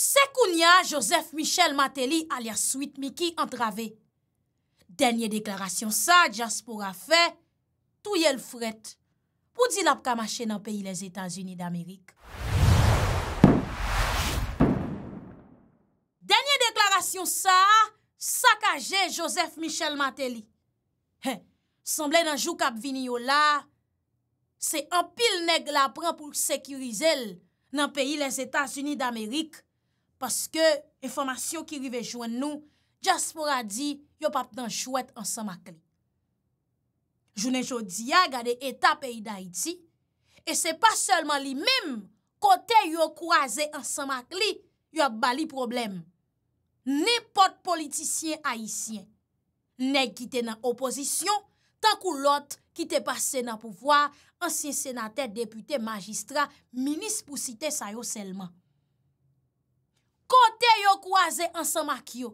Sekounya Joseph Michel Mateli alias Sweet Mickey antrave. Denye deklarasyon sa, Jaspora fe, touye l fret pou di lap kamache nan peyi les Etats-Unis d'Amerik. Denye deklarasyon sa, sakaje Joseph Michel Mateli. Semble nan jou kap vini yo la, se apil neg la pran pou sekurize l nan peyi les Etats-Unis d'Amerik. Paske, informasyon ki rivejwen nou, Jaspora di, yo pap nan chouet ansan makli. Jounen jodi ya, gade eta peyi da iti, e se pa selman li mim, kote yo kouaze ansan makli, yo bali problem. Ni pot politisyen aisyen, ne gite nan oposisyon, tankou lot, kite pase nan pouvoar, ansi senate, depute, magistra, minis pou site sayo selman. kote yo kouaze ansan mak yo.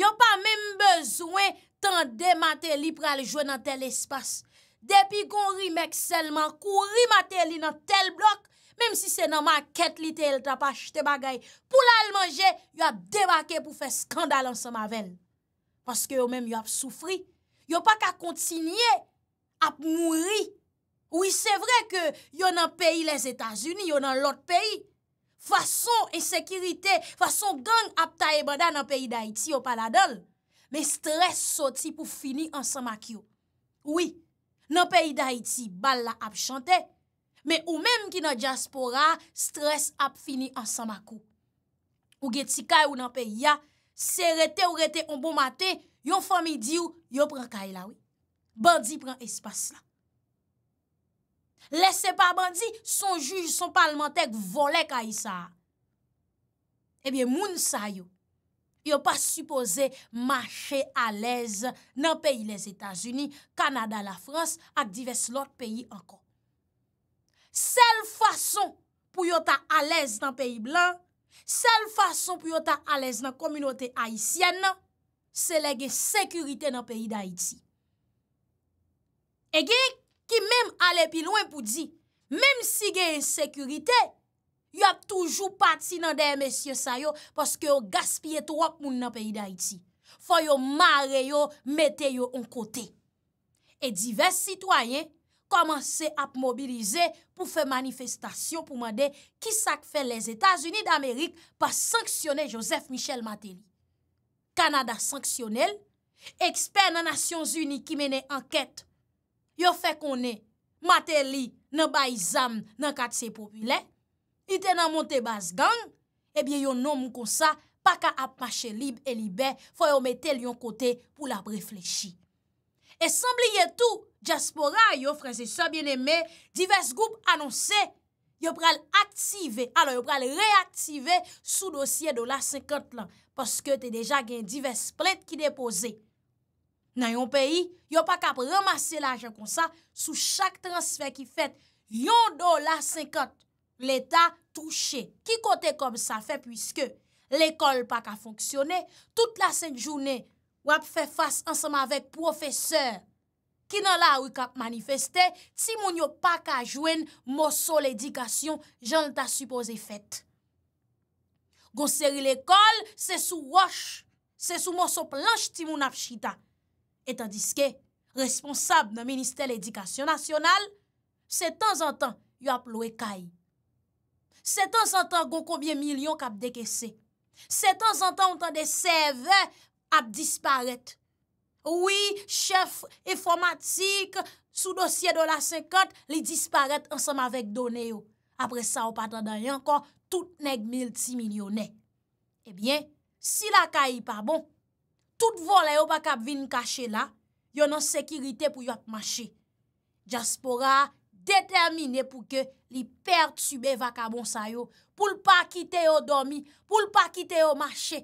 Yo pa menm bezwen tan demate li pra li jwen nan tel espas. Depi kon ri mek selman, kou ri mate li nan tel blok, menm si se nan ma ket li te el tapache te bagay, pou la al manje, yo ap debake pou fe skandal ansan ma ven. Paske yo menm yo ap soufri. Yo pa ka kontinye, ap mouri. Ou yi se vre ke yo nan peyi les Etats-Unis, yo nan lot peyi. Fason ensekirite, fason gang ap ta e bada nan peyi da iti yo pala dol, men stres soti pou fini ansan mak yo. Oui, nan peyi da iti, bal la ap chante, men ou menm ki nan diaspora, stres ap fini ansan mak yo. Ou geti kay ou nan peyi ya, se rete ou rete bon ou mbo mate, yon fami diyo, yo pran kay la we. Bandi pran espas la. Lese pa bandi, son juj, son parlementek volek a yisa. Ebyen eh moun sa yo, yo pa supose mache alez nan peyi les Etats-Unis, Kanada, la Frans, at divers lot peyi ankon. Sel fason pou yo ta alez nan peyi blan, sel fason pou yo ta alez nan kominote aisyen nan, se lege sekurite nan peyi da iti. Egek? ki mèm ale pi lwen pou di, mèm si gen yon sekurite, yon ap toujou pati nan den mèsyen sa yon, paske yon gaspye to wak moun nan peyi da iti. Foy yon mare yon, mete yon an kote. E divers sitwayen, komanse ap mobilize, pou fe manifestasyon, pou mwande, ki sak fe les Etats-Unis d'Amerik, pa sanksyone Joseph Michel Matini. Kanada sanksyonel, eksper nan Asyons-Uni ki mene anket, yo fe konen mater li nan bayizan nan katse popule, ite nan monte bas gang, ebyen yo nom kon sa, pa ka ap mache libe e libe, foy yo metel yon kote pou la brefleshi. E sembli yetou, Jaspora, yo fransese bieneme, divers goup anonse, yo pral aktive, alo yo pral reaktive, sou dosye do la 50 lan, paske te deja gen divers plet ki depose. Nan yon peyi, yo pa kap ramase la ajen kon sa sou chak transfer ki fet yon do la 50 l'Etat touche. Ki kote kom sa fe pwiske l'ekol pa ka fonksyone, tout la sen jounen wap fe fas ansama vek profeseur ki nan la wikap manifeste ti moun yo pa ka jwen moso l'edikasyon jan l'Etat supose fet. Gon seri l'ekol se sou wosh, se sou moso planj ti moun ap chita. Etan diske, responsab nan Ministèl Édikasyon Nasyonal, se tan zan tan, yo ap loue kayi. Se tan zan tan, goun koubyen milyon kap dekese. Se tan zan tan, ontan de CV ap disparet. Ouwi, chef, eformatik, sou dosye do la 50, li disparet ansam avèk done yo. Apre sa, ou patan dan yon kon, tout neg mil ti milyonè. Ebyen, eh si la kayi pa bon, tout volè yo bak ap vin kache la, yo nan sekirite pou yo ap mache. Djaspora, determine pou ke li pertube vakabonsa yo, pou l pa kite yo domi, pou l pa kite yo mache,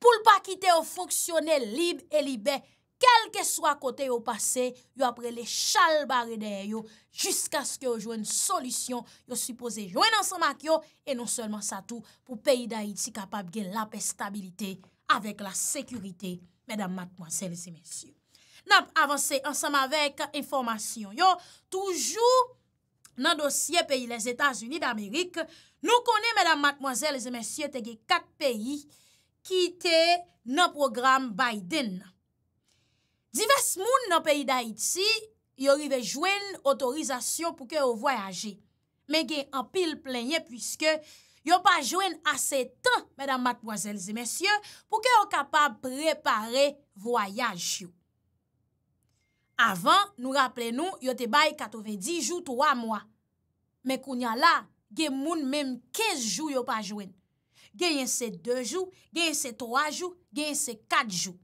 pou l pa kite yo foksyone lib e libe, kelke swa kote yo pase, yo apre le chal bare de yo, jiska sk yo jwen solisyon, yo suppose jwen ansan mak yo, e non selman sa tou, pou peyi da iti kapab gen la pestabilite yo. avèk la sekurite, mèdam matmwazèl e zemensyè. Nap avansè ansam avèk informasyon. Yo, toujou nan dosye peyi les Etats-Unis d'Amerik, nou konè mèdam matmwazèl e zemensyè tege kak peyi ki te nan program Biden. Divès moun nan peyi d'Haïti, yorive jwen otorizasyon pou ke ou voyaje. Mè gen an pil plenye pwiske Yo pa jwen ase tan, mèdam matmwazèl zi mèsyen, pou ke yo kapab prepare voyaj yo. Avan, nou rappele nou, yo te bay 90 jou, 3 mwa. Mè koun ya la, ge moun mèm 15 jou yo pa jwen. Ge yense 2 jou, ge yense 3 jou, ge yense 4 jou.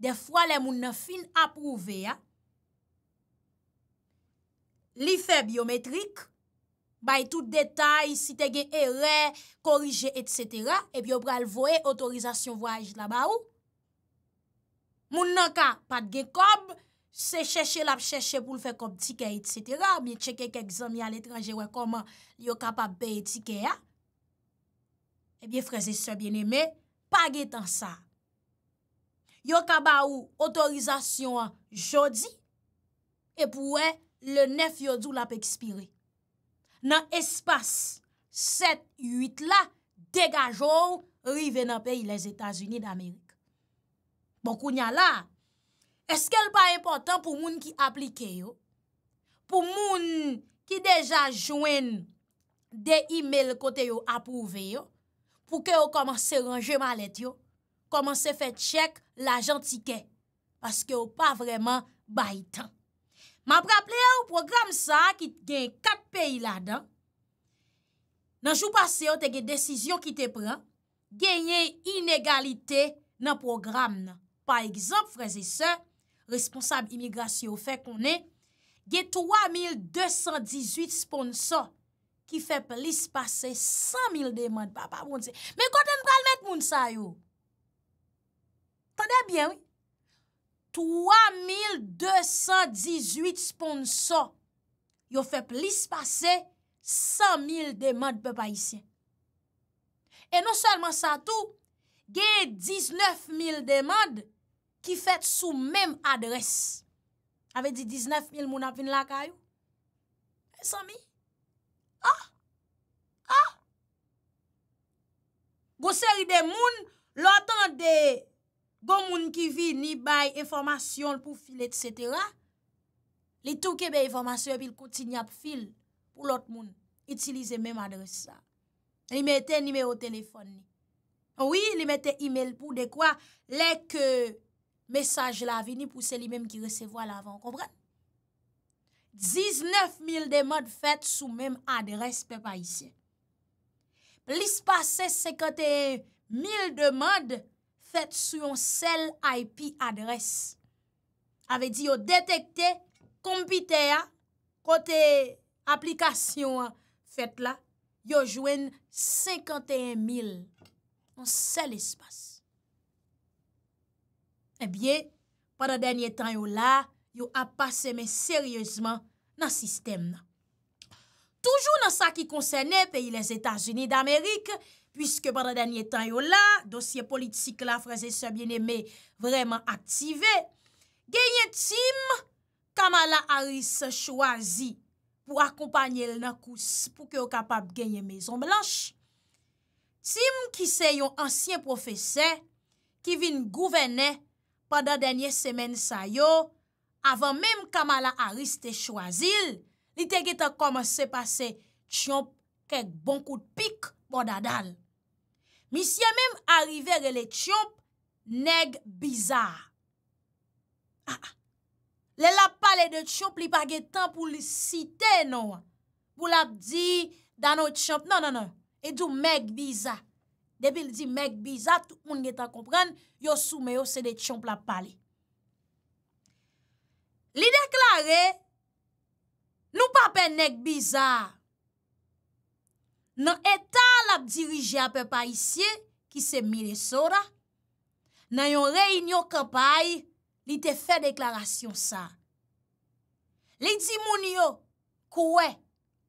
De fwa le moun nan fin aprouve ya. Li fe biometrik, bay tout detay, si te gen ere, korije, etc. Epi yo pral voe, otorizasyon voaj la ba ou. Moun nan ka, pat gen kom, se cheshe lap cheshe pou l fe kom tike, etc. Biye cheke kek zan mi al etranje wekoman, yo ka pa beye tike ya. Epi ye freze se bieneme, pa gen tan sa. Yo ka ba ou, otorizasyon jodi, epi we, le nef yo dou lap ekspire. nan espas 7-8 la degaj ou rive nan peyi les Etats-Unis d'Amerik. Mwakounya bon, la, eske l pa important pou moun ki aplike yo? Pou moun ki deja jwen de email kote yo apouve yo, pou ke yo komanse ranje malet yo, komanse fe tchek la jan tiket, paske yo pa vreman bayi tan. Ma praple non. a ou programe sa ki gen 4 peyi la dan, nan jou pase yo te gen desisyon ki te pren, gen yen inegalite nan programe nan. Par ekzamp freze se, responsab imigrasyo fe konen, gen 3218 sponsor ki fe pelis pase 100 000 deman. Pa pa moun se, men konten pral met moun sa yo? Tade bien ou? 3,218 sponsor yo fe plis pase 100,000 demand pe pa isyen. E non selman sa tou, ge 19,000 demand ki fet sou mem adres. Ave di 19,000 moun ap vin la kayo? E 100,000? Ah! Ah! Gose ri de moun, lo atan de... Bon moun ki vi ni bay informasyon pou fil et setera, li touke be informasyon pil koutin yap fil pou lot moun, itilize mem adres sa. Li mette nime o telefon ni. Ouwi, li mette imel pou dekwa lek mesaj la vini pou se li mem ki resevo al avan, kompre? Diznef mil de mod fet sou mem adres pe pa isye. Plis pase sekote mil de mod, fèt sou yon sel IP adres. Ave di yo detekte, kompite ya, kote aplikasyon fèt la, yo jwen 51 mil yon sel espas. Ebyen, eh padan denye tan yo la, yo apase men seryèzman nan sistem nan. Toujou nan sa ki konsenè peyi les Etats-Unis d'Amerik, yo, Pwiske padan danye tan yo la, dosye politik la fraze se biene me vreman aktive. Genye tim, Kamala Harris se chwazi pou akompanyel nan kous pou ke yo kapab genye Mezon Blanche. Tim ki se yon ansyen profese, ki vin gouvene padan danye semen sa yo, avan menm Kamala Harris te chwazi, li te geta komanse pase chyon kek bonkout pik, Bo dadal. Misye mèm arive re le tchomp, neg bizar. Ha ah, ah. ha. Le la pale de tchomp, li pa ge tan pou li site nou. Pou la di dan nou tchomp. Non, non, non. E dou meg bizar. Depil di meg bizar, tout moun gen ta kompren, yo sou me yo se de tchomp la pale. Li deklare, nou pape neg bizar. nan etal ap dirije ap pa isye ki se Minnesota, nan yon reynyon kapay li te fe deklarasyon sa. Li di moun yo kouwe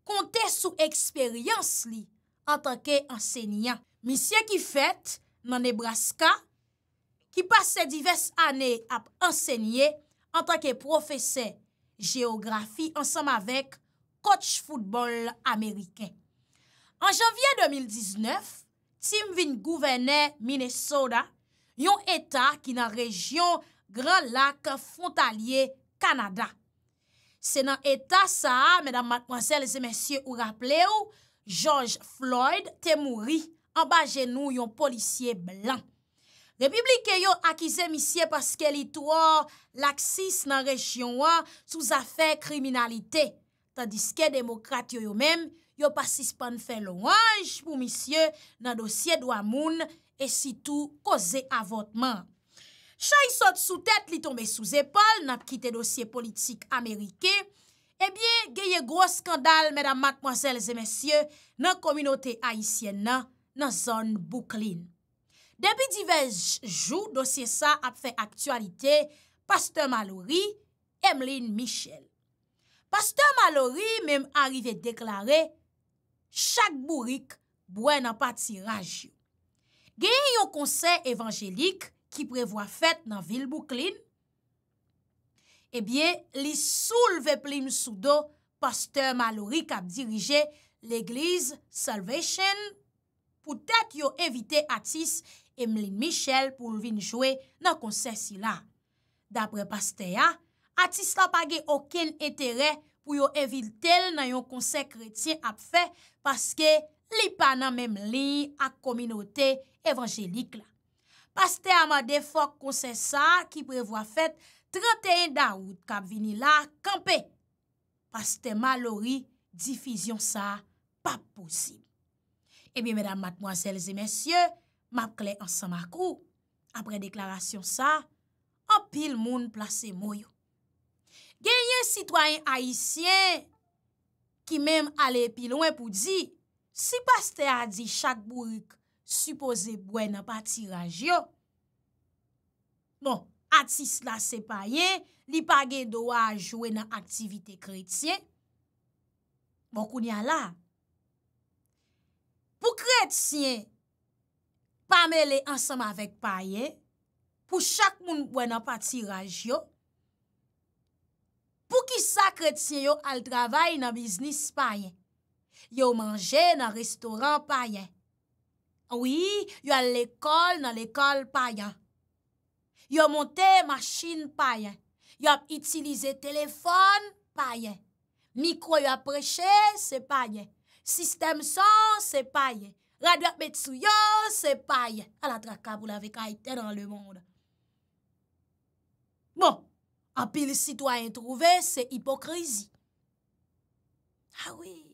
kontè sou eksperyans li an tanke ansenyan. Misye ki fet nan Nebraska, ki pase divers ane ap ansenye an tanke profese geografi ansam avek kouch futbol Ameriken. An janvye 2019, Tim vin gouvene Minnesota, yon etat ki nan rejyon Gran Lake Fontalier, Kanada. Se nan etat sa, medan matmwazel e zemensye ou raple ou, George Floyd te mouri anba jenou yon polisye blan. Republiken yo akize misye paske li tou or laksis nan rejyon ou sou zafè kriminalite, tandiske demokrat yo yo menm, yo pasispan fè loranj pou misye nan dosye do amoun e sitou koze avotman. Chay sot sou tèt li tombe sou zépal nan pkite dosye politik Amerike, ebyen geye gros skandal, mèdam matmozèl zè mesye, nan kominote Aisyen nan, nan zon bouklin. Depi divez jou, dosye sa ap fè aktualite, Pastor Malory, Emeline Michel. Pastor Malory mèm arrive deklare chak bourik bouè nan pati raj yo. Gen yon konser evanjelik ki prevoa fèt nan vil bouklin, ebyen li sou lve plin sou do pasteur malorik ap dirije l'Eglise Salvation, pou tèt yo evite atis Emeline Michel pou lvin jowe nan konser si la. Dapre paste ya, atis la page oken etere pou yo evil tel nan yon konse kretien ap fe, paske li pa nan menm li ak kominote evanjelik la. Pastè ama defok konse sa ki prevo afet 31 da wout kap vini la kampe. Pastè malori difizyon sa pa posib. Ebi, medan matmoazelze mensyo, map kle ansan makou, apre deklarasyon sa, apil moun plase mou yo. genye sitwayen aisyen ki menm ale pilwen pou di, si paste a di chak burik supose bwen apatiraj yo, bon, atis la se payen, li pa gen dowa bon, a jowe nan aktivite kretien, mwakoun ya la. Pou kretien, pa me le ansam avek payen, pou chak moun bwen apatiraj yo, Pou ki sakret si yo al travay nan biznis paye? Yo manje nan restoran paye? Ou yi, yo al lekol nan lekol paye? Yo monte masjin paye? Yo ap itilize telefon paye? Mikro yo apreche se paye? Sistem son se paye? Radyat bet sou yo se paye? A la trakab ou la vek a ite nan le monde. Bon. apil sitwayen trouve, se hipokrizi. Ha ah wii,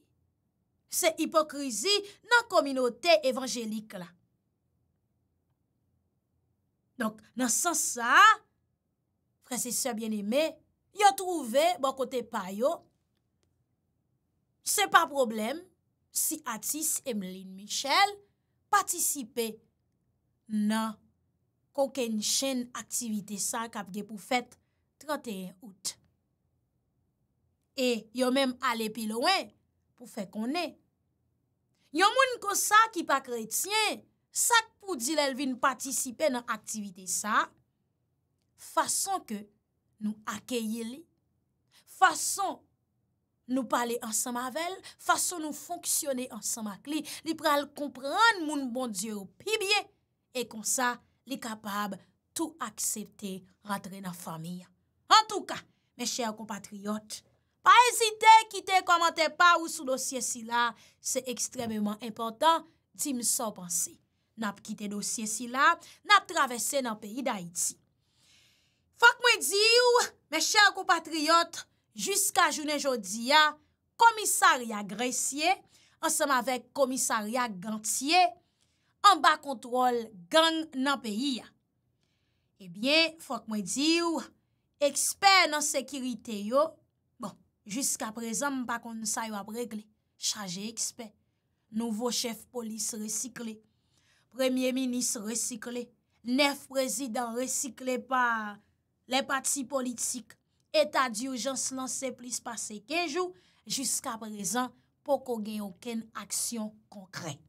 se hipokrizi nan kominote evanjelik la. Donk, nan san sa, prese se bien eme, yo trouve, bon kote payo, se pa problem, si atis Emeline Michel, patisipe nan kouken chen aktivite sa kapge pou fet 31 out. E yon menm ale pi louen pou fe konen. Yon moun konsa ki pa kretyen, sak pou di lelvin patisipe nan aktivite sa, fason ke nou akeyeli, fason nou pale ansamavel, fason nou fonksyone ansama kli, li pral kompran moun bondye ou pibye, e konsa li kapab tou aksepte ratre nan famiya. An tou ka, me chèr kompatriyot, pa ezite kite komante pa ou sou dosye si la, se ekstrememan important, di m sou panse. Nap kite dosye si la, nap travesse nan peyi da iti. Fak mwen di ou, me chèr kompatriyot, jiska jounen jodi ya, komisaria gre si ye, ansem avek komisaria gant si ye, anba kontrol gang nan peyi ya. Ebyen, fak mwen di ou, Ekspert nan sekirite yo, bon, jiska prezan mpa kon sa yo ap regle. Chaje ekspert, nouvo chef polis resikle, premye minis resikle, nef prezident resikle pa le patsi politik. Eta di urjans nan se plis pase kejou, jiska prezan poko gen yonken aksyon konkren.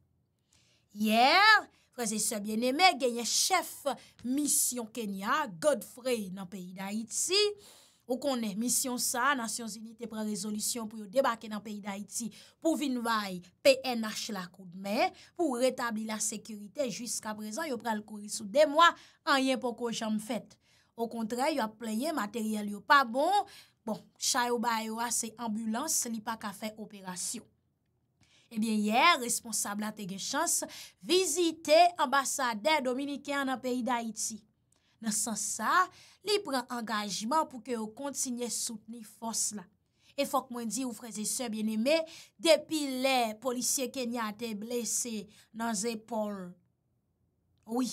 Prese sebyen eme genye chef misyon Kenya Godfrey nan peyi d'Aiti. Ou konen misyon sa, Nasyon Zinite pren rezolisyon pou yo debake nan peyi d'Aiti pou vinvay PNH la kou d'me. Pou retabli la sekyurite, jiska prezan yo pren l korisou de mwa, anye pou ko jom fet. Ou kontre, yo ap plenye materyel yo pa bon, bon, chay ou bay ou ase ambulans, li pa ka fe operasyon. Ebyen yè, responsable a te gen chans, vizite ambassade dominikè an an peyi d'Haïti. Nansan sa, li pre angajman pou ke yo kontinye soutenye fos la. E fok mwen di ou freze se, bien eme, depi le, polisye kenya te blese nan zè pol. Oui.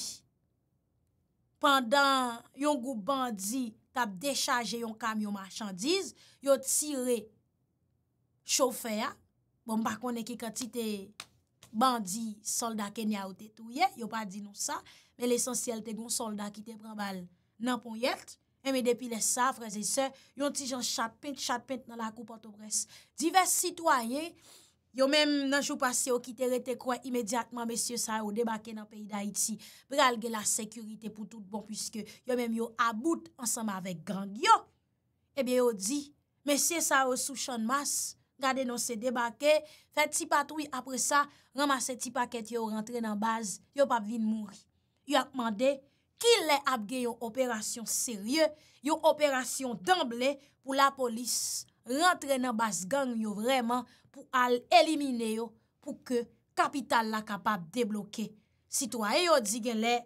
Pendan yon goup bandi tap dechaje yon kamyon marchandiz, yo tire choufea Bon, par konen ki kati te bandi solda kenya ou te touye, yo pa di nou sa, men l'esensyel te goun solda ki te pran bal nan pon yelt, e men me depi lesa, freze se, yon ti jan chatpint, chatpint nan la koupa tou brest. Divers sitwayen, yo men nan chou pasi ou ki te rete kwen imediatman, mesye sa ou debake nan peyi da iti, brelge la sekurite pou tout bon, puisque yo men yo about ansama vek gangyo, ebe yo di, mesye sa ou sou chanmas, Gade nou se debake, fè ti patoui apre sa, ramase ti paket yo rentre nan baz, yo pap vin mouri. Yo akmande, ki le apge yo operasyon serye, yo operasyon damble pou la polis rentre nan baz gang yo vreman pou al elimine yo pou ke kapital la kapap debloke. Sitwa yo dige le,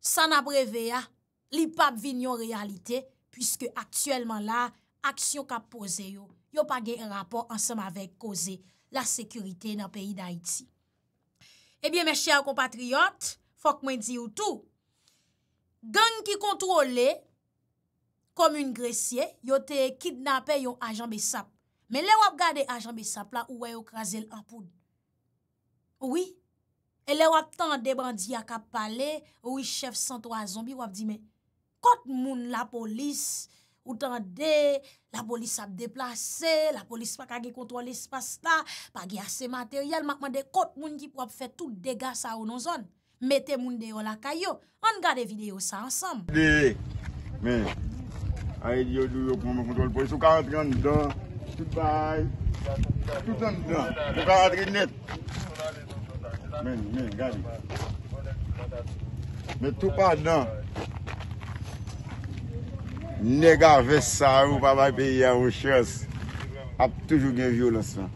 san apreve ya, li pap vin yo realite, pwiske aktuelman la, aksyon ka pose yo. Yo pa gen yon rapor ansem avek koze la sekurite nan peyi d'Haïti. Ebyen mè chè ou kompatriyot, fòk mwen di ou tou. Gany ki kontrole, komyun gresye, yo te kidnapè yon ajan bè sap. Mè lè wap gade ajan bè sap la ou wè yo krasè l'ampoun. Ouwi, e lè wap tan debandi a kap pale, ou wè chef santo a zonbi wap di mè. Kot moun la polis Ou tan de, la polis ap deplase, la polis pa kage kontrol espas ta, pa ge ase materyal, makman de kot moun ki pou ap fe tout dega sa ou nou zon. Mete moun de yo la kayo, an gade video sa ansam. Nega ve sa ou pa bay be ya ou chans, ap toujou gen vyo lansman.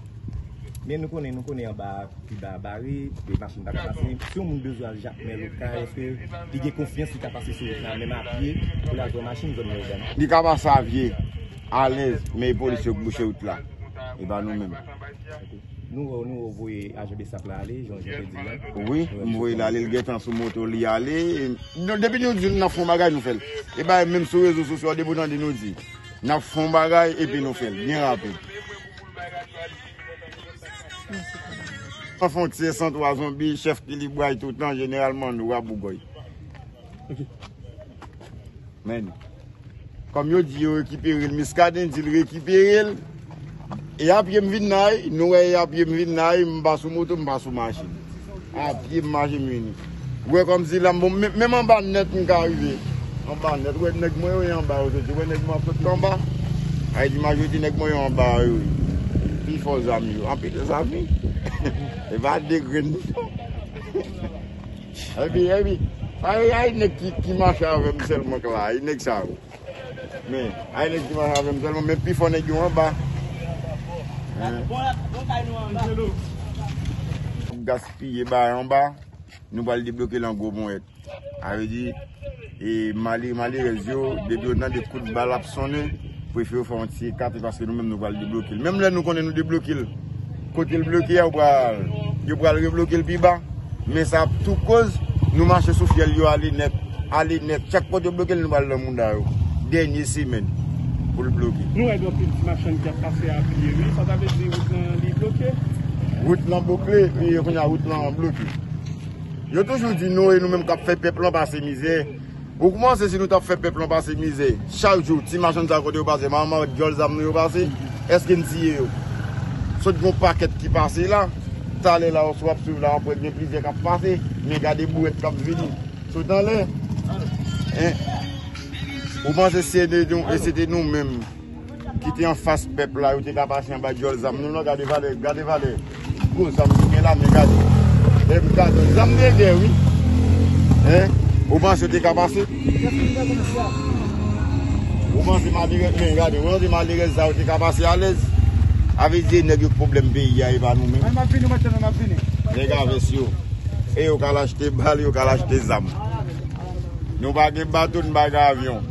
Men nou konen, nou konen yon ba bari, yon masin baka basen, sou moun bezwa jatme lop ka, eske di gen konfians yon katase sou yon sa, men ma apye, pou la zon masin zon yon zan. Di kaba sa avye, alez, men boli se gboche ou tla, e ba nou men. Nou ou nou ou voye ajebe sapla ale, joun jive diye. Oui, ou voye lalil getan sou moto li ale. Non, Depi nou di nou nan foun bagay nou fel. E eh baye, menm sou rezo souso ade boutan di nou di. Nan foun bagay, epi nou fel, mien rapel. Nan foun ki se sent wazon bi, chef ki li boy toutan, genelman nou wabou boy. Men, kom yo di yo rekipiril miskaden, di yo rekipiril... E apye mvid naye, nou e apye mvid naye, mbasou moto, mbasou masin. Apye mmasin mvini. Gwe kom zi lambo, bon, mwen mba net mga rive. Mba net, wèd neg mwayo yon bar ou, se di wèd neg mwa fote yon bar. A yon majwoti neg mwayo yon bar ou. Pifo zami ou, anpite zami. E va dekren di e yo. Ebi, ebi. A yon e, e neg ki macha avèm selman kwa, yon neg sa ou. Men, a yon neg ki macha avèm selman, men pifo neg yon bar. Gaspi yé ba yon ba Nou bal deblokil an go bon et A yon di E mali mali rezyo Debyon nan dekout bal ap sonen Prefè ou fwant si kate Mèm lè nou konnen nou deblokil Kotil blokil Yo bal revlokil pi ba Mè sa ap tou koz Nou manche sou fjèl yo alè net Chèk pot deblokil nou bal lè moun da yo Dènyè si mèd pou l bloke. Nou e dope ti machan ki a pase a piye mi, sa tabe ti wout nan li bloke? Wout nan bloke, mi yon a wout nan bloke. Yo toujou di nou e nou menm kap fe pe plan basi mize. Ou kouman se si nou tap fe pe plan basi mize, chal jou ti machan ta kode yo base, manman wè diol zam nou yo base, eske nziye yo. Sot yon paket ki pase la, talè la ou swap sou la, apwen depize kap pase, mè gade bou et kap veni. Sot nan lè, eh, Oman se se de nou, e se de nou menm Ki te an fas pepla, ou te kapasyan ba jol zanm Nou nan gade vade, gade vade Kousan, jike lam, gade Zanm de gè wè Oman se te kapasyan Oman se ma direkmen, gade Oman se ma direkman, ou te kapasyan A vize, nek yon problem bi, ya yon ban nou menm Nèk an vese yo E yo kalash te bal, yo kalash te zanm Nou bagay batoun, nou bagay avyon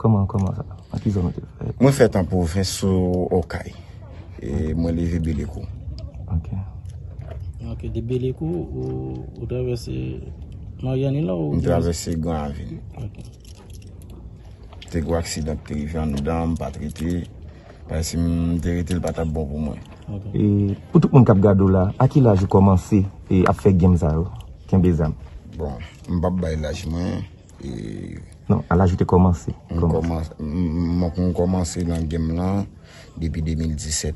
Koman, koman sa? Mwen fet an pou ven sou Okay. E mwen leve Bilekou. Ok. Ok, de Bilekou, ou ou travese Mariani la ou? Ou travese Grand Avenue. Ok. Te gwak si dap terifyan ou dan, mwen patriti. Parisi mwen teritil pata bon pou mwen. Ok. E, pou tout mwen kap gado la, a ki laj yo komanse e ap fe gem za ou? Ken bezan? Bon, mwen pap bay laj mwen, e... Non, al ajoute komanse. Mwen komanse lan gem lan debi 2017.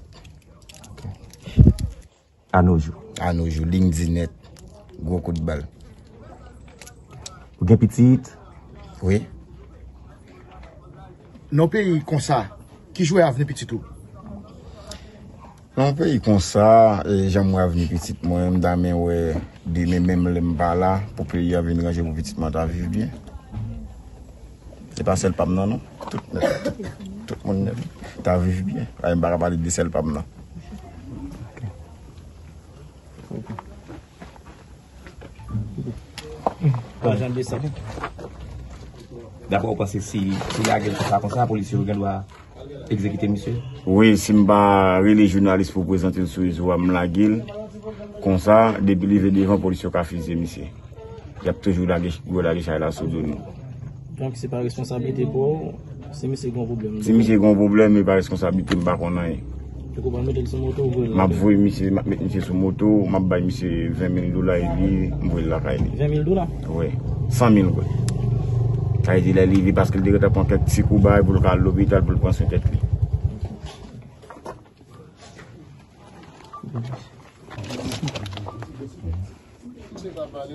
An noujou. An noujou, ling zinet. Gwo kout bal. Ou gen pitit. Oui. Non pe yi konsa, ki jwe avne pitit ou? Non pe yi konsa, jen mwen avne pitit mwen, damen we, poupe yi avne gange mwen pitit mwen avive bien. Se pa sel pa mnan, nou? Tout mnen. Tout mnen. Ta vej biye. Ay mba raba li de sel pa mnan. Dwa jan de sa mnen. Dwa pa ou pase si la gel kon sa, kon sa a polisyon gwa lwa ekzekite msye? Ouye, si mba re le jounalist pou prezante sou izwa m la gel, kon sa, debi li vede yon polisyon ka fizye msye. Yap tejou la gechay la sou zouni. Pyan ki se pa responsabilite pou, se mi se gon voblèm. Se mi se gon voblèm, mi pa responsabilite mba kon nan yi. Pyan ki se pa responsabilite mba kon nan yi. Mab voy mi se sou moto, mab bay mi se 20.000 dola yi, mvoy la kanyi. 20.000 dola? Oui, 100.000 koy. Kanyi li li li, paske li dekata pon ket, si kou bay, pou l ka l lopi, tal pou l pon sotet li.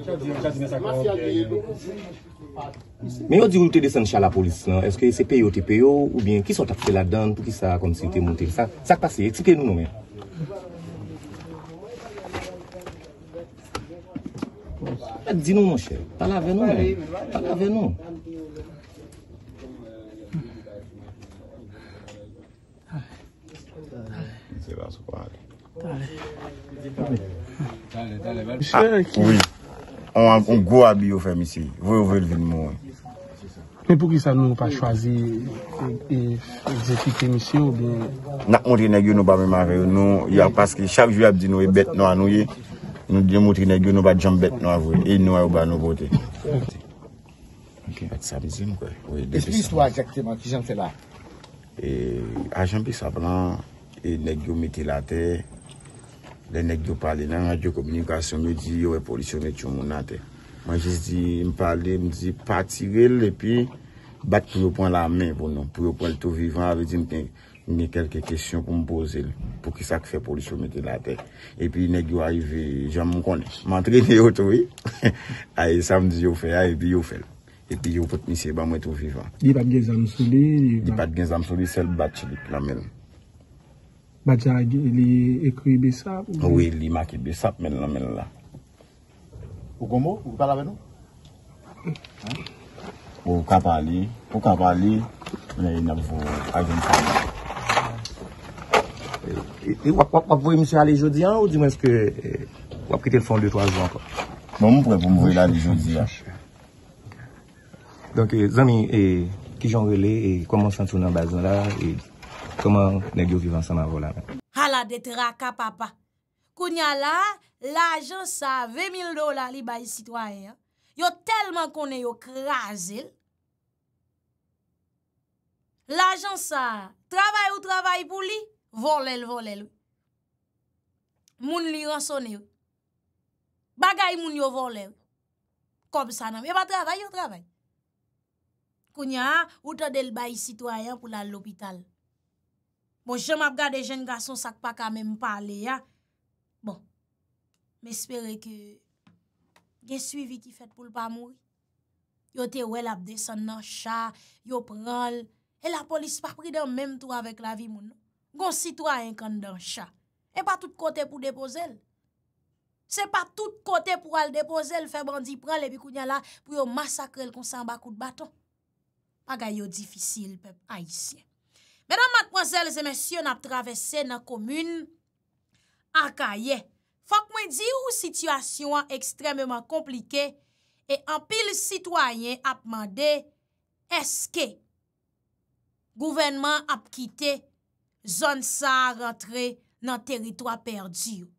Chati, chati, chati, chati, chati. Mais il y dit des vous qui descendent chez la police. Est-ce que c'est POTPO ou bien qui sont fait là-dedans pour qui ça comme si vous êtes monté Ça ça passe, Expliquez-nous nous-mêmes. Ah, dis-nous, mon cher. Parle avec nous. Parle avec nous. C'est là, c'est pas. Ah, oui. On gwa bi ou fe misi, vwe ou vwe l vin moun. Men pou ki sa nou pa chwazi e zekite misi ou bon? Nak mouti negyo nou ba mè ma vè yo. Nou, ya paske, chak jwè ap di nou e bet nou anou ye, nou di mouti negyo nou ba jambet nou avwen, e nou a ou ba nou bote. Ok, at sabizi mou kwe. Espis wak jakte man ki jante la? E, a jante sa plan, e negyo meti la te, Le nek yo pale nan radio komunikasyon, me di yo e polisyon metyo moun nan te. Man jis di me pale, me di patirel epi bat propo la men bonon. Propo l to vivan, ave di mte nye kelke kesyon kon me pose, pou ki sa ke fe polisyon metyo nan te. Epi nek yo aive, jan moun konen, mantre le yo to e, ae sa mdi yo fe, ae bi yo fe. Epi yo pot nise ba mwen to vivan. Di pat gen zamsuli, sel bat chilik la menon. Pajan li ekri besap? Ou e li maki besap men la men la. Ou gomo? Ou kalabe nou? Ou kapa li? Ou kapa li? Mene yon ap vo a e, e, yon kapa. Ou ap vo yon mse ale jodi an? Ou di men se ke ou eh, ap kete fon 2-3 jan? Mene mwen prepo mwe la ale jodi an. Donke eh, zami eh, ki jan wele e koman san tou nan bazan la e di Koman negyo vivansan an volan? Hala dete raka papa. Kounya la, l'agen sa ve mil dola li bayi sitwayan. Yo telman konen yo kraze. L'agen sa, travay ou travay pou li, volen, volen. Moun li rasonen. Bagay moun yo volen. Kom sanan, e ba travay ou travay? Kounya, ou te del bayi sitwayan pou la l'opital. Bon, jè m ap gade jèn gason sak pa kame m pale, ya. Bon, m espere ke gen suivi ki fet pou l pa mou. Yo te wèl ap desen nan chan, yo pral, e la polis pa pri den mèm tou avèk la vi moun. Non? Gon si tou a yon kande nan chan. E pa tout kote pou depoze l. Se pa tout kote pou al depoze l, fe bandi pral epi kou nye la pou yo masakre l konsan bakout baton. Paga yo difisil pep, ayisyen. Menan matponsel zemensyon ap travese nan komoun, akaye, fok mwen di ou situasyon an ekstrememan komplike, e an pil sitwayen ap mande eske gouvenman ap kite zon sa rentre nan teritwa perdi ou.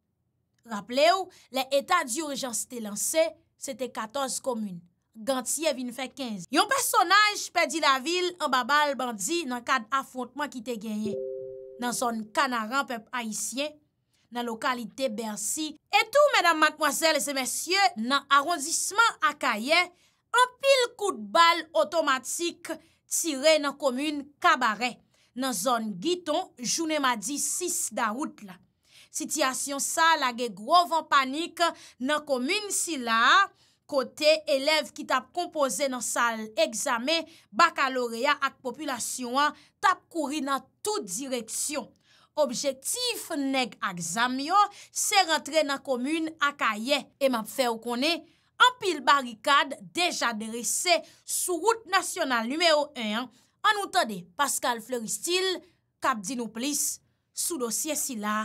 Raple ou, le eta di urjansite lanse, sete 14 komoun. gantye vinfe 15. Yon personaj pedi la vil an babal bandi nan kad afontman ki te genye, nan zon kanaran pep haisyen, nan lokalite Bersi. Etou, mèdam matmoazèl et se mèsyè, nan arondisman akaye, an pil kout bal otomatik tire nan komune Kabaret, nan zon Guiton, jounè madi 6 da wout la. Sityasyon sa, la ge grovan panik nan komune si la, Kote, elev ki tap kompoze nan sal egzame, bakaloreya ak populasyon an tap kouri nan tou direksyon. Objektif neg ak zamyon se rentre nan komune ak aye. E map fe ou kone, an pil barikad deja derese sou route nasyonal numeo 1 anoutade Pascal Fleuristil, Kap Dinopolis, sou dosye sila.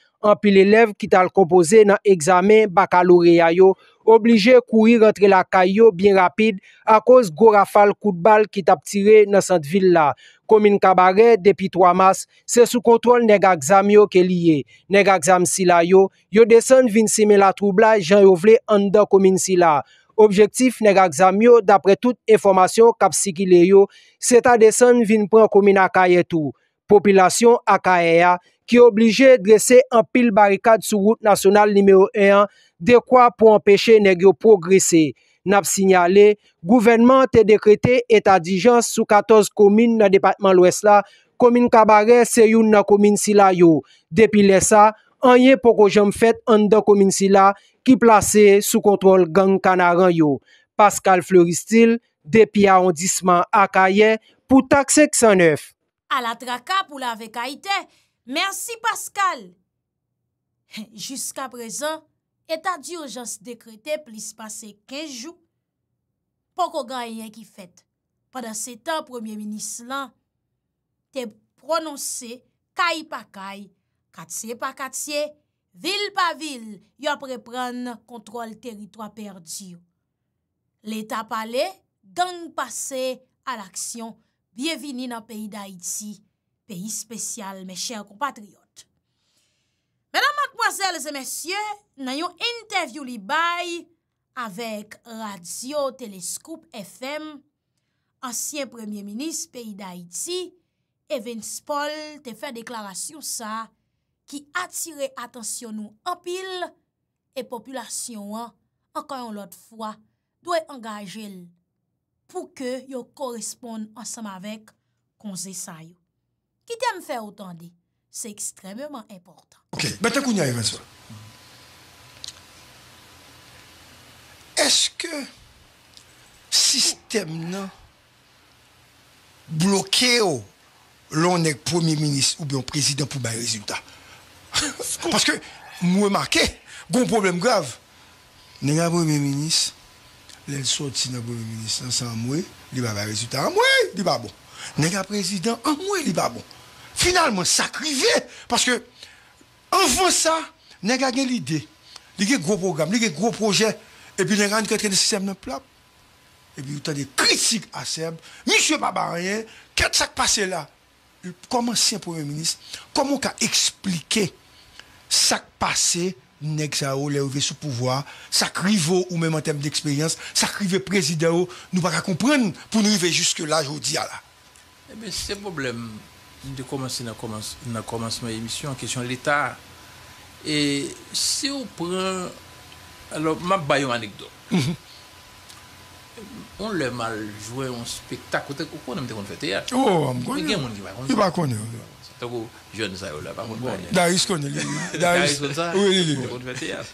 Anpil elev ki tal kompoze nan egzame bakalore ya yo, oblije kouy rentre la kay yo bin rapide a koz go rafal kout bal ki tap tire nan sante vil la. Komin kabare depi 3 mas, se sou kontrol nega egzame yo ke liye. Nega egzame si la yo, yo desen vin sime la troubla jan yo vle an dan komin si la. Objektif nega egzame yo, dapre tout informasyon kap si ki le yo, se ta desen vin pran komina kay etou. Popilasyon akaye ya ki oblije dresè an pil barikad sou route nasyonal nimeyo e an dekwa pou anpeche negyo progresè. Nap sinyale, gouvenman te dekrete etadijans sou 14 komine nan depatman lwes la, komine kabare se yon nan komine sila yo. Depi lesa, anye poko jom fèt an da komine sila ki plase sou kontrol gang kanaran yo. Pascal Fleuristil, depi aondisman akaye, e pou taksek san nef. a la traka pou la vekaitè. Mersi, Paskal! Juska prezant, etat diyo jans dekrete plis pase kejou. Poko ganyen ki fèt, padan setan premier minis lan, te prononse kai pa kai, katsye pa katsye, vil pa vil, yo prepran kontrol teritoa perdiyo. L'etat pale, gang pase al aksyon Bienveni nan peyi d'Haïti, peyi spesyal, mè chèr kompatriot. Mè nan madmoazèl zè mèsyè, nan yon interview li bay avèk Radio Telescope FM, ansyen premiè minis peyi d'Haïti, Evans Paul te fè deklarasyon sa ki atire atensyon nou apil e populasyon an, ankan yon lot fwa, dwey angaje l. pou ke yo koresponde ansem avek konze sa yo. Ki tem fe otan di, se ekstrememan importan. Ok, bete kou nye a evansou. Eske sistem nan bloke yo lon ek premier ministre ou biyon prezident pou baye rezultat? Paske mwen marke, goun problem grav, nenya premier ministre, les sorti dans le premier ministre sans moi, il va pas résultat. Moi, il pas bon. Nèg président, en moi, il pas bon. Finalement, ça sacrifié parce que avant ça, nèg a l'idée. Il y a gros programme, il y a gros projet et puis nèg a rentré dans système de plat. Et puis il y a des critiques à Seb, monsieur Babarien, qu'est-ce qui s'est passé là Comment ancien premier ministre, comment on peut expliquer ce qui passé nèg ça ou sous pouvoir sacrivo ou même en termes d'expérience sacrivé président nous pas comprendre pour nous arriver jusque là je aujourd'hui là eh bien c'est problème de commencer dans le commencement de l'émission en question de l'État. Et si on prend. Alors, ma vais une anecdote. Mhm. On l'a mal joué en spectacle. On a le théâtre. Oh, on Il y a des gens qui ne connaissent pas. Toko, joun zayou la, pa moun banyan. Daris konnen li. Daris konnen zayou. Oui, oui, oui. Moun banyan.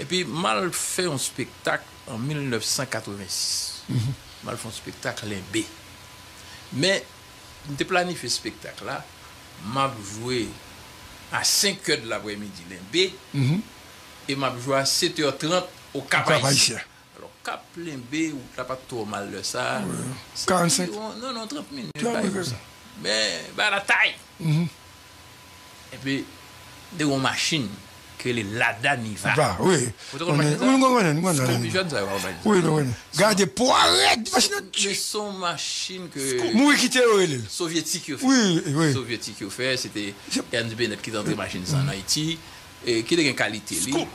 E pi, mal fè yon spektak en 1986. Mal fè yon spektak l'en bè. Mè, mte planif fè spektak la, mal joué a 5 kèd la boye midi l'en bè, e mal joué a 7 yon 30 o kap l'en bè. Kap l'en bè, ou la pa to mal le sa. 47? Non, non, 30 min. Kla mwen kè sa? Mè, ba la taïf. Mhm. Epe, de yon masjin Ke le lada ni va Ou yon gwenen Ou yon gwenen Gade pou a red Mwen son masjin Sovyetik yo fe Sete Yanzi Bennett ki zantre masjin San Haiti Ki de gen kalite li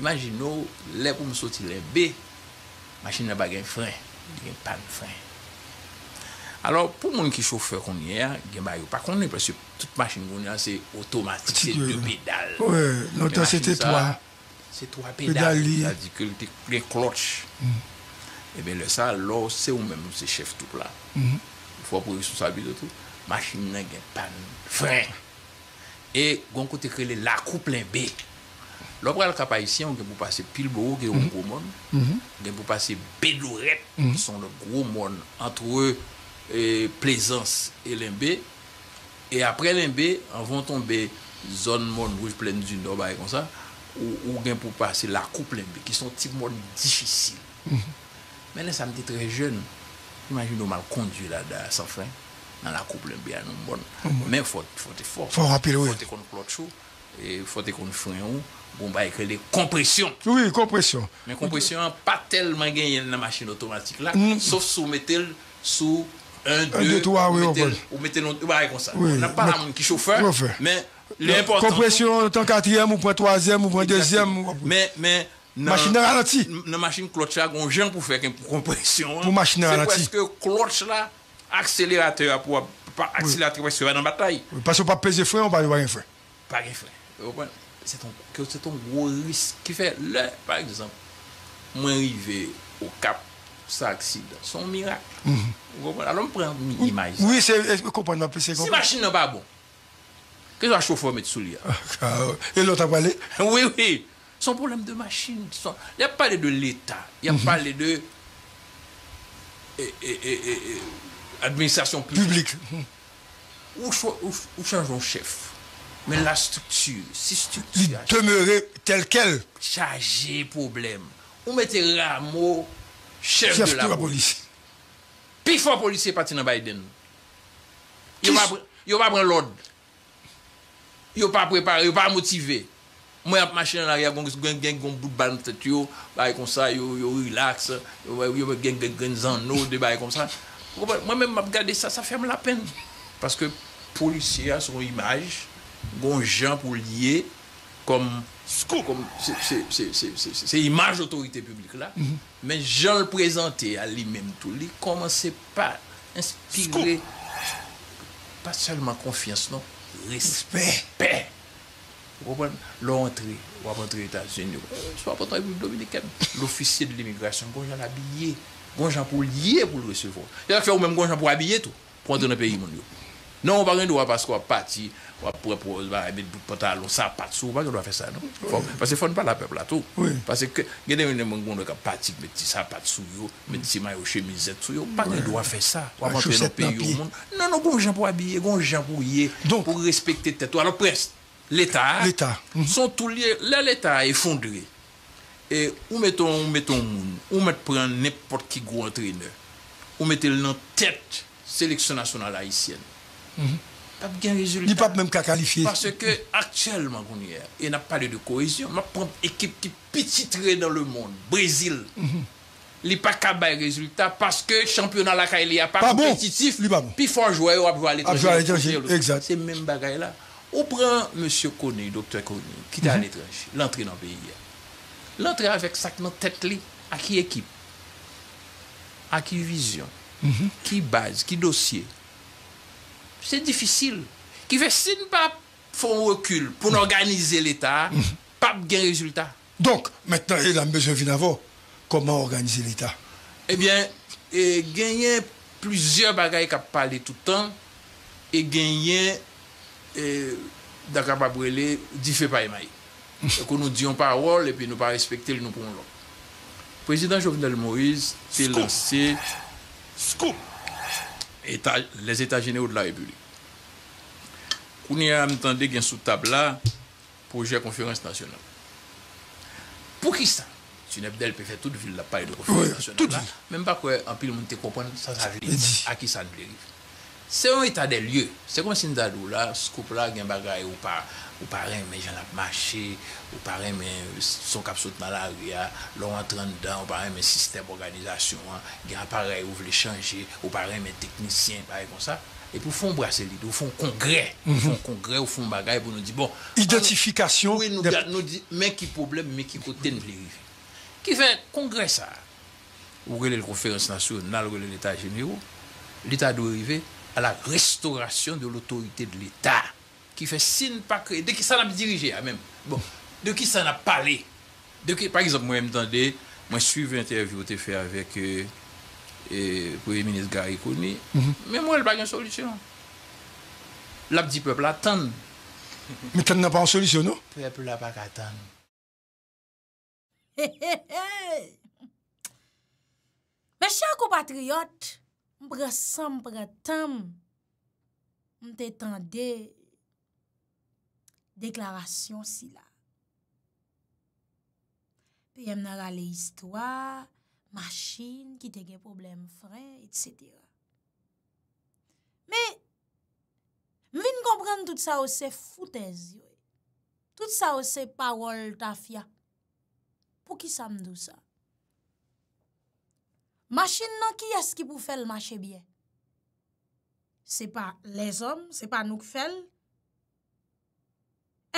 Imagino Le pou msoti le be Masjin la bagen fwen Gen pan fwen alor pou moun ki choufer konye a, gen bayou pa konye, pwè se tout machin mm-hmm. konye a, se otomatik, se de pedal. Ouè, notan se te twa. Se twa pedal li. Se te klokch. Eben le sa, lor se ou menmou se chef tout la. Fwa pou yon sou sa bi de tout. Machin nan gen pan, fwen. E gwen kote krele lakou plen be. Lopwa al kapa yisi an, gen pou pase pil bo ou gen yon gro mon. Gen pou pase bedou rep, son le gro mon. Antre ou, E plezans e lèmbe e apre lèmbe, an vantonbe zon moun brouj plèn zin do bay kon sa, ou gen pou pase la koup lèmbe, ki son tip moun difisil. Mm-hmm. Mènen sa mète trè jèn, imajin nou man kondye la da san fèn nan la koup lèmbe an moun. Mm-hmm. Mè fote fote fote fote kon plot chou fote kon fren ou bon bay kre de kompresyon. Oui, kompresyon. Men kompresyon pa tel man gen yè nan machin otomatik la sof sou metel sou 1, 2, 3, ou mette l'onde. Ou baray kon sa. Nan pa la moun ki choufer. Ou baray kon sa. Men, le importan. Kompresyon nan tan 4e, ou pan 3e, ou pan 2e. Men, men. Machen nan anati. Nan maschen klotche la, kon jen pou fè, ken pou kompresyon. Pou maschen nan anati. Se pou eske klotche la, akselerate, akselerate wè se wè nan batay. Pas wè pa peze fè, ou pa wè gen fè. Pa gen fè. Se ton gros risk ki fè lè, par exemple, mwen rive ou kap, sa un Son mirak. Alon pren une image Oui, se kompon nan pese. Si machin nan ba bon. Ke zwa choufor met sou li ya. Ah, ah, e lot parlait Oui, oui. Son problème de machin. Ya pale de l'Etat. Ya mhm. pale de administration publique. Mhm. Ou changeons chef. Mais la structure, Si structure... Li demeure tel kel. chargé problème. On mette ramo Chef de la police. Pi fwa polisye pati nan Biden. Yo pa pren lode. Yo pa prepare, yo pa motive. Mwen ap machin an ari a gong gwen gen gong bout ban tet yo, bay kon sa yo yo relax, yo gen gen gen zan nou de bay kon sa. Mwen men ap gade sa, sa fèm la pen. Paske polisye a son imaj gong jan pou liye Kom se imaj otorite publik la, men jan prezante a li menm tou li, koman se pa inspirer, pa salman konfians non, respet, pe, wap entri, wap entri etat, jenyo, wap entri etat, jenyo, wap entri etat, jenyo, Nan wap aprepoz wap pati, wap prepoz wap pati, wap pati yon sapat sou, wap wap wap fè sa. Pasè fon pa la pepl atou. Pasè genè wè nen mwen gond wap pati mè ti sapat sou yon, mè ti mayo chemisette sou yon, wap wap wap fè sa. Nan wap goun jen pou wabye, goun jen pou yye, wap wap wap wap wap wap wap wap wap wap wap wap wap wap wap. Wap wap wap wap wap wap wap wap wap wap wap wap wap wap. L'Etat, son tout l'Etat, l'Etat è fondré. Ou mè ton moun, ou mè pren nè Nipap menm kakalifiye Parce ke aktuel man Gounier E na pale de koizyon Ma pwant ekip ki piti tre nan le moun Brezil mhm. Nipap kaba e rezultat Parce ke championnan bon. bon. mhm. la ka e li apak Pifan jway ou apjou al etranje Se menm bagay la Ou pran monsie Koni Kite an etranje L'antre nan BIA L'antre avek sak nan tet li Aki ekip Aki vizyon Ki base, ki dosye c'est difficile. Qui fait si nous pas font recul pour mm. organiser l'État, mm. pas de résultat. Donc, maintenant, il a besoin avant. Comment organiser l'État Eh bien, y gagner plusieurs bagailles qui parlé tout le temps et gagner brûler dit fait pas émaillé. Mm. Que nous disons parole et puis nous pas respecter, nous prenons l'autre. Président Jovenel Moïse s'est lancé. Scoop. Les Etats Généraux de la République. Kouni a amitande gen sou tabla proje konferens nasyonal. Pou kistan, si nebdel pe fe tout vil la pale de konferens nasyonal la, men bakwe anpil moun te kompon sa zavili akisan de lirif. Se ou etade lye, se kon sinzadou la, skoupla gen bagay ou pa... Ou parem men jan ap mache Ou parem men son kapsotman la ria Lor an tran dan Ou parem men sistem organizasyon Gyan parem ou vle mhm. chanje bon, Ou parem men teknisyen E pou fon brase lide Ou fon kongre Ou fon bagay pou nou di bon Identifikasyon Mè ki problem mè ki kote n vle rive Ki fè kongre sa Ou rele l konferans nasyon nan rele l etat genyou L etat do rive A la restaurasyon de l otorite de l etat ki fè sin pa kre, dekè sa la bi dirije ya menm. Bon, dekè sa la pale. Par exemple, mwen m dande, mwen suivi interviw te fè avèk pou e, eminist Garikouni, mhm. men mwen l bagan solisyon. Lap di pepl la tan. Men tan nan pa an solisyon nou? Pepl la baka tan. Mwen chan kou patriyot, m bre san m bre tan, m te tan dek. Deklarasyon si la. Pe yem nan la le histwa, machin, ki te gen problem fre, etc. Me, mi vin kompren tout sa ou se foutez. Tout sa ou se parol ta fya. Po ki sa mdou sa? Machin nan ki yas ki pou fel mache bie? Se pa les om, se pa nou k fel,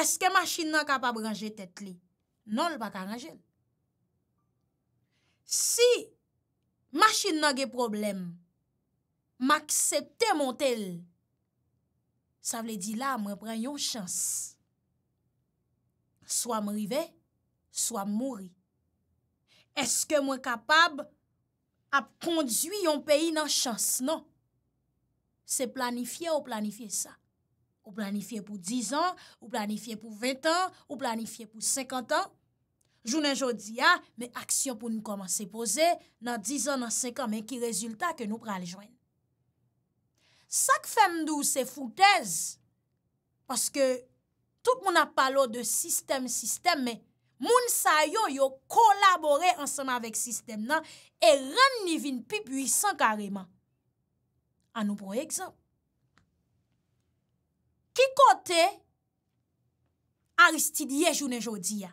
eske machin nan kapab ranje tèt li? Non, l pa ka ranje. Si machin nan ge problem, maksepte montel, sa vle di la, mwen pren yon chans. Soa mrive, soa mwori. Eske mwen kapab ap kondwi yon peyi nan chans? Non, se planifiye ou planifiye sa. Ou planifiye pou 10 an, ou planifiye pou 20 an, ou planifiye pou 50 an. Jounen jodi ya, men aksyon pou nou komanse pose nan 10 an nan 5 an, men ki rezultat ke nou pral jwen. Sak femdou se foutez, paske tout moun apalou de sistem sistem, men moun sayo yo kolabore ansan avèk sistem nan, e ren ni vin pi puisan kareman. An nou pou ekzamp. Kiko te aristid ye jounen jodi ya?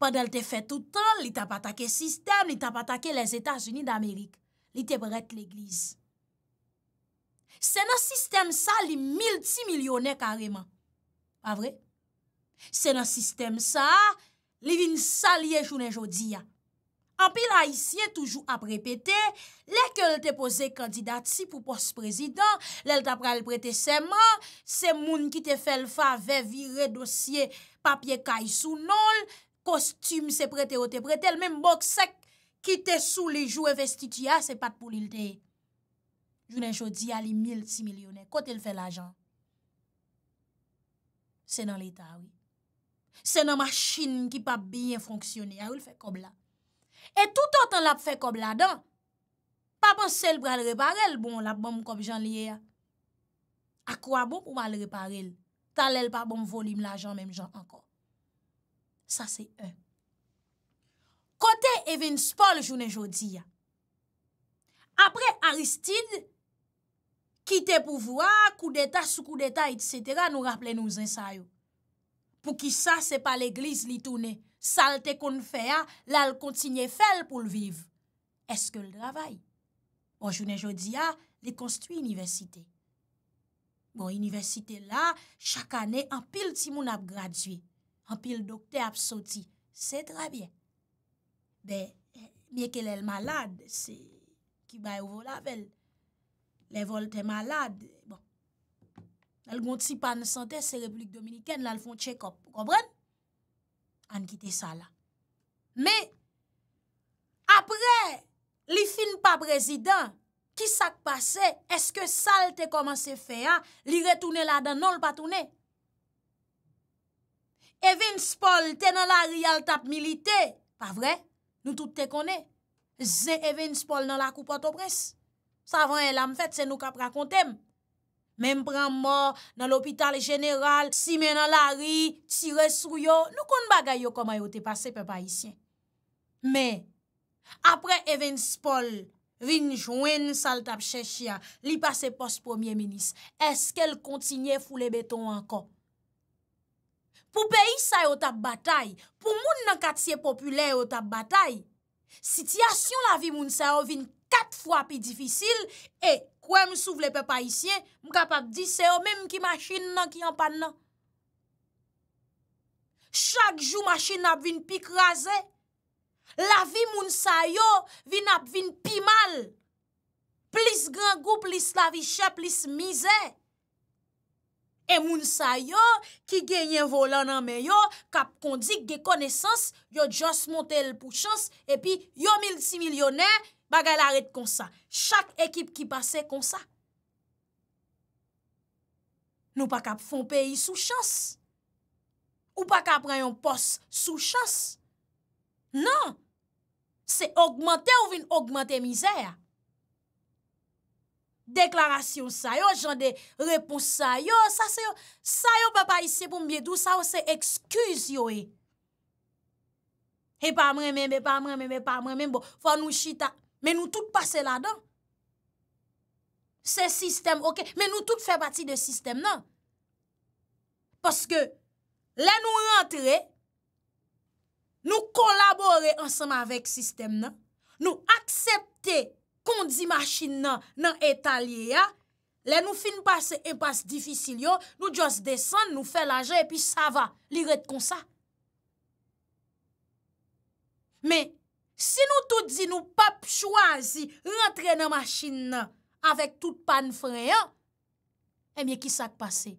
Padal te fet toutan li tapatake sistem, li tapatake les Etats-Unis d'Amerik, li te bret l'eglise. Se nan sistem sa li milti milyonè kareman. A vre? Se nan sistem sa li vin sal ye jounen jodi ya. An pi la isye toujou ap repete, le ke l te pose kandidati pou pos prezident, le l tapra l prete seman, se moun ki te fel fa ve vire dosye papye kay sou nol, kostyme se prete ou te prete, el menm bok sek ki te sou li jou e vesti ki a, se pat pou li te jounen jodi a li mil ti milyonè. Kote l fe la jan? Se nan l eta ou. Se nan machin ki pa byen fonksyonè, a ou l fe kob la. E tout an tan l ap fe kob la dan, pa ban sel pou al reparel bon l ap bom kob jan liye ya. A kwa bon pou al reparel, tal el pa bom volim la jan menm jan ankon. Sa se en. Kote Evans Paul jounen jodi ya. Apre Aristide, kite pou vwa, kou deta, sou kou deta, etsetera, nou rapple nou zensay yo. Pou ki sa se pa l eglise li toune. Sal te kon fe a, la l kontinye fel pou l viv. Eske l travay? Bon, jounen jodi a, li konstwi inivesite. Bon, inivesite la, chak ane, anpil ti moun ap graduye. Anpil dokte ap soti. Se trabyen. Be, mie ke l el malade, se ki bay ou vola bel. Le vol te malade, bon. La l gonti pan sante se Republik Dominikene, la l fon Chekop. Kombrel? An ki te sa la. Me, apre li fin pa prezident, ki sak pase, eske sal te komanse fe a, li retoune la dan nol patoune. Evans Paul te nan la real tap milite, pa vre, nou tout te kone. Ze Evans Paul nan la koupa to pres, sa van el am fet se nou kap rakontem. Mem pran mor nan l'opital general, si men nan la ri, si res ruyo, nou kon bagay yo koma yo te pase pe bayisyen. Me, apre Evans Paul vin jwen sal tap cheshi ya, li pase pos premier menis, eske l kontinye foule beton anko? Pou peyi sa yo tap batay, pou moun nan katsye popule yo tap batay, sityasyon la vi moun sa yo vin kat fwa pi difisil e... Ouè m sou vle pe pa isye, m kap ap di se yo mèm ki machin nan ki yon pan nan. Chak jou machin ap vin pi krasè. La vi moun sa yo, vin ap vin pi mal. Plis gran goup, plis la vi chè, plis mizè. E moun sa yo, ki genyen volan nan men yo, kap kondik ge konesans, yo jos montè l pou chans, epi yo mil si milyonèr, Bagal arret kon sa. Chak ekip ki pase kon sa. Nou pa kap fon peyi sou chas. Ou pa kap rayon pos sou chas. Nan. Se augmente ou vin augmente mizer. Deklarasyon sa yo. Jande repons sa yo. Sa yo pa paise pou mbyedou. Sa yo se ekskuz yo e. E pa mwen menbe, pa mwen menbe, pa mwen menbo. Fwa nou chita... Men nou tout pase la dan. Se sistem, ok. Men nou tout fè bati de sistem nan. Paske, le nou rentre, nou kolabore ansama vek sistem nan. Nou aksepte kondi machin nan non, etalye ya. Le nou fin pase impas difisil yo. Nou jos desen, nou fè laje, epi sa va. Li ret kon sa. Men, Si nou tout zi nou pap chwa zi rentre nan machin nan, avèk tout pan frey an, emye eh ki sak pase,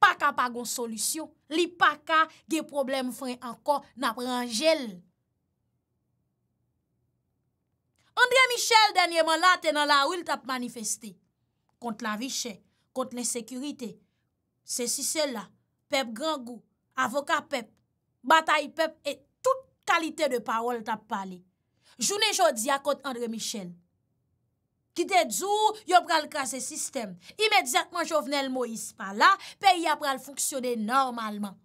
paka pa gon solusyon, li paka ge problem frey anko nan pranjel. Andre Michel denye man la tenan la ou il tap manifeste, kont la vi chè, kont le sekurite, se si sè la, pep gangou, avoka pep, batay pep et tout kalite de parol tap pali. Jounen jodi akot Andre Michel. Kite dzou, yon pral krase sistem. Imediatman Jouvenel Moïse pa la, pe yon pral foksyone normalman.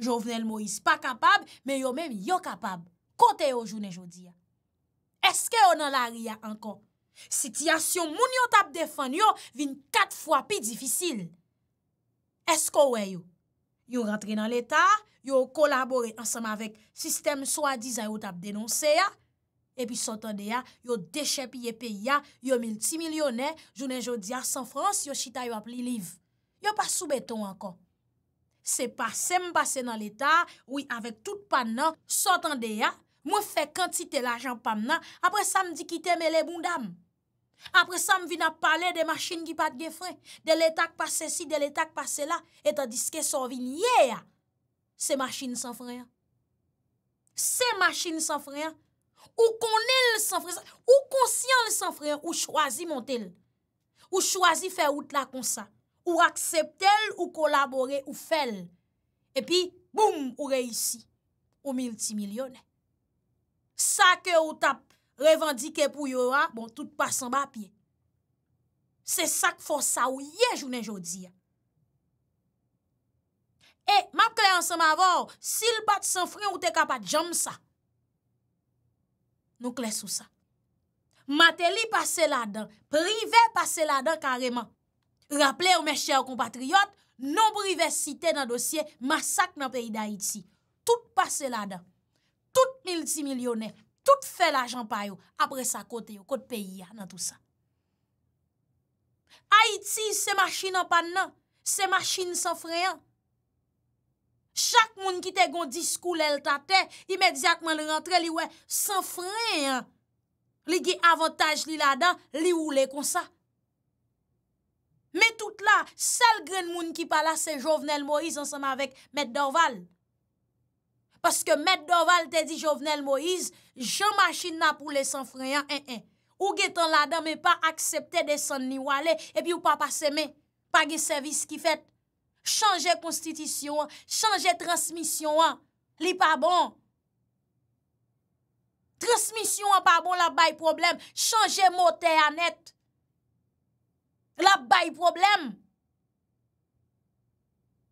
Jouvenel Moïse pa kapab, men yon men yon kapab. Kote yon jounen jodi ya. Eske yon nan la ria ankon? Sityasyon moun yon tap defan yon vin kat fwa pi difisil. Esko wè yon? Yon rentre nan l'Etat, yon kolabore ansama vek sistem swadi zayon tap denonse ya, epi sotan de ya, yo deshe piye pe ya, yo mil ti milyonè, jounen jodi a san frans, yo chita yo ap li liv. Yo non. pa soubeton ankon. Se passem passe nan l'Etat, oui avek tout pan nan, sotan de ya, mwen fe kantite l'ajan pan nan, apre sa m di kite me le bundam. Apre sa m vina pale de maschine ki pat ge fre, de l'Etat k passe si, de l'Etat k passe la, etan diske sorvin ye ya. Se maschine san fre ya. Se maschine san fre ya. Ou konen le sanfrin, ou konsyen le sanfrin, ou chwazi montel. Ou chwazi fe wout la konsan. Ou akseptel, ou kolabore, ou fel. E pi, boum, ou reysi. Ou mil ti milyon. Sa ke ou tap revandike pou yoran, bon, tout pasan ba pi. Se sak fos sa ou ye jounen joudi. E, map kle ansan ma vor, si l pat sanfrin ou te kapat jam sa, Nou kles ou sa. Mateli pase la dan, prive pase la dan kareman. Raple ou mè chè ou kompatriot, non prive site nan dosye, masak nan peyi da Haiti. Tout pase la dan. Tout milti milyonè, tout fè la jampayou, apre sa kote yo, kote peyi ya nan tout sa. Haiti se machi nan pan nan, se machi nan san freyan. chak moun ki te gondi skou lèl tate, imedziakman lèl rentre, li wè, san frey an. Li ki avantage li la dan, li wou lè kon sa. Mè tout la, sel gren moun ki pala, se Jovenel Moïse ansanm avèk Mèd Dorval. Paske Mèd Dorval te di Jovenel Moïse, jan machin nan pou lè san frey an, ou gè tan la dan, mè pa akseptè de san ni wale, epi ou pa pase mè, page servis ki fèt. Chanje konstitisyon an, chanje transmisyon an, li pa bon. Transmisyon an pa bon la bay problem, chanje motè anet. La bay problem.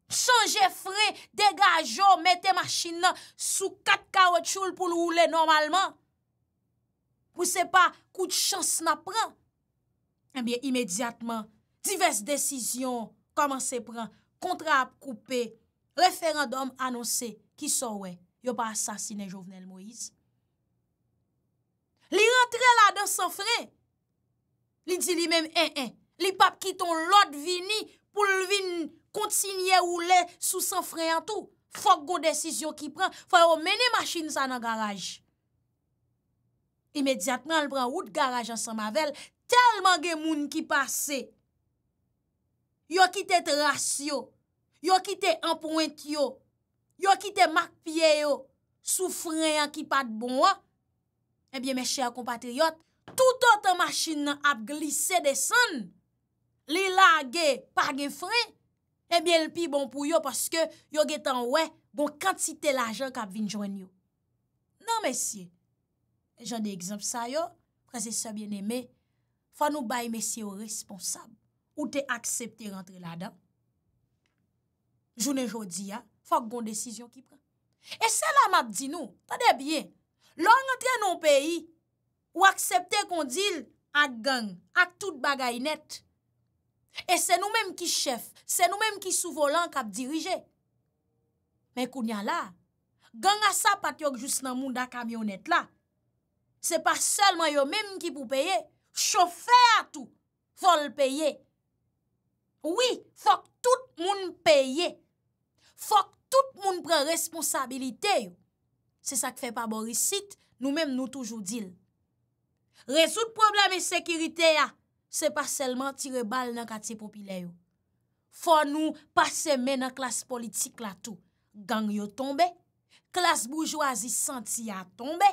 Chanje fre, degajo, mette maschin nan sou kat kawet choul pou nou oule normalman. Pou se pa kout chans na pran. Ebyen imediatman, divers desisyon koman se pran. Kontra ap koupe, referandom anonse ki so we. Yo pa asasine jovenel Moise. Li rentre la dan san fre. Li di li men en eh, en. Eh, li pap kiton lot vini pou lvin kontinye ou le sou san fre an tou. Fok go desisyon ki pran. Foy yo mene masjine sa nan garaj. Imediatman li pran wout garaj an san mavel. Telman gen moun ki pase. yo ki te trasyo, yo ki te anpoentyo, yo ki te makpyeyo, soufren yon ki pat bon, ebyen eh meshe a kompatriyot, tout an te masin nan ap glise de son, li la ge par gen fre, ebyen eh l pi bon pou yo, paske yo ge tan we, bon kant si te la jen kap vin jwen yo. Nan meshe, jen de egzamp sa yo, prezese bien eme, fa nou bay meshe yo responsab. ou te aksepte rentre la da. Jounen jodi ya, fok goun desisyon ki pre. E se la map di nou, ta de bien, lò ngan tè non peyi, ou aksepte kon dil, ak gang, ak tout bagay net. E se nou menm ki chef, se nou menm ki sou volan kap dirije. Men koun ya la, gang a sa patiok jous nan moun da kamyonet la. Se pa selman yo menm ki pou peye, chofer atou, vol peye. E, Oui, fòk tout moun paye. Fòk tout moun pren responsabilite yo. Se sa k fè pa borisit, nou mèm nou toujou dil. Resout probleme sekirite ya, se pa selman tire bal nan kate popile yo. Fò nou pase men nan klas politik la tou. Gang yo tombe, klas boujouazi senti ya tombe,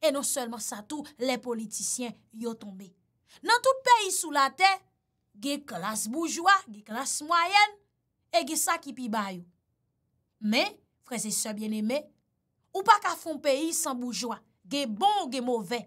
e non selman sa tou, le politisyen yo tombe. Nan tout peyi sou la tey, Ge klas boujwa, ge klas mwayen, e ge sa ki pi bayou. Men, freze se bien eme, ou pa ka fon peyi san boujwa, ge bon ou ge mouven.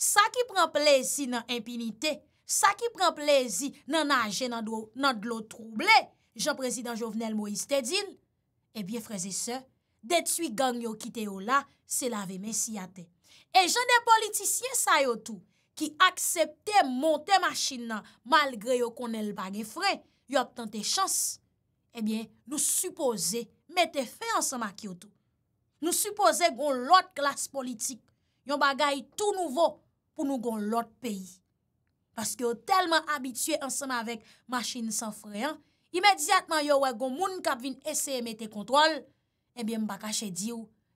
Sa ki pren plezi nan empinite, sa ki pren plezi nan nage nan dlo trouble, jan prezident Jovenel Moïse Tedil, e eh bie freze se, detui gang yo kite yo la, se lave men si ate. E jan de politisye sa yo tou. ki aksepte monte machin nan malgre yo konel bagye fre, yo obtante chans, ebyen nou suppose mette fe ansama kioutou. Nou suppose goun lot klas politik, yon bagay tou nouvo pou nou goun lot peyi. Paske yo telman abitue ansama vek machin san fre, imediatman yo we goun moun kapvin eseye mette kontrol, ebyen mbakache di ou,